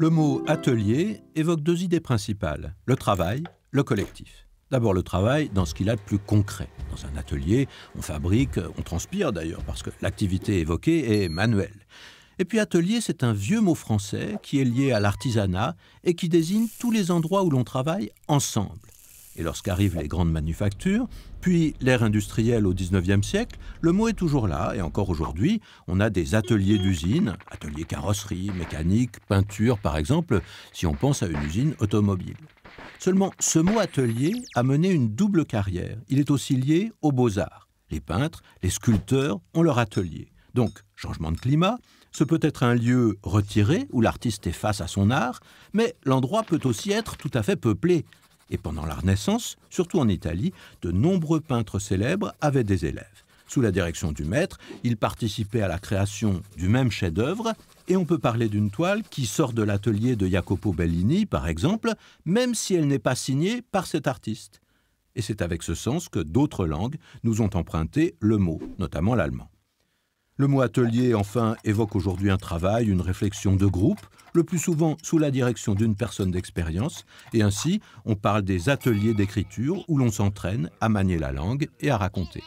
Le mot atelier évoque deux idées principales, le travail, le collectif. D'abord le travail dans ce qu'il a de plus concret. Dans un atelier, on fabrique, on transpire d'ailleurs, parce que l'activité évoquée est manuelle. Et puis atelier, c'est un vieux mot français qui est lié à l'artisanat et qui désigne tous les endroits où l'on travaille ensemble et lorsqu'arrivent les grandes manufactures, puis l'ère industrielle au 19e siècle, le mot est toujours là, et encore aujourd'hui, on a des ateliers d'usine, ateliers carrosserie, mécanique, peinture par exemple, si on pense à une usine automobile. Seulement, ce mot atelier a mené une double carrière. Il est aussi lié aux beaux-arts. Les peintres, les sculpteurs ont leur atelier. Donc, changement de climat, ce peut être un lieu retiré où l'artiste est face à son art, mais l'endroit peut aussi être tout à fait peuplé et pendant la Renaissance, surtout en Italie, de nombreux peintres célèbres avaient des élèves. Sous la direction du maître, ils participaient à la création du même chef-d'œuvre, et on peut parler d'une toile qui sort de l'atelier de Jacopo Bellini, par exemple, même si elle n'est pas signée par cet artiste. Et c'est avec ce sens que d'autres langues nous ont emprunté le mot, notamment l'allemand. Le mot atelier, enfin, évoque aujourd'hui un travail, une réflexion de groupe, le plus souvent sous la direction d'une personne d'expérience, et ainsi on parle des ateliers d'écriture où l'on s'entraîne à manier la langue et à raconter.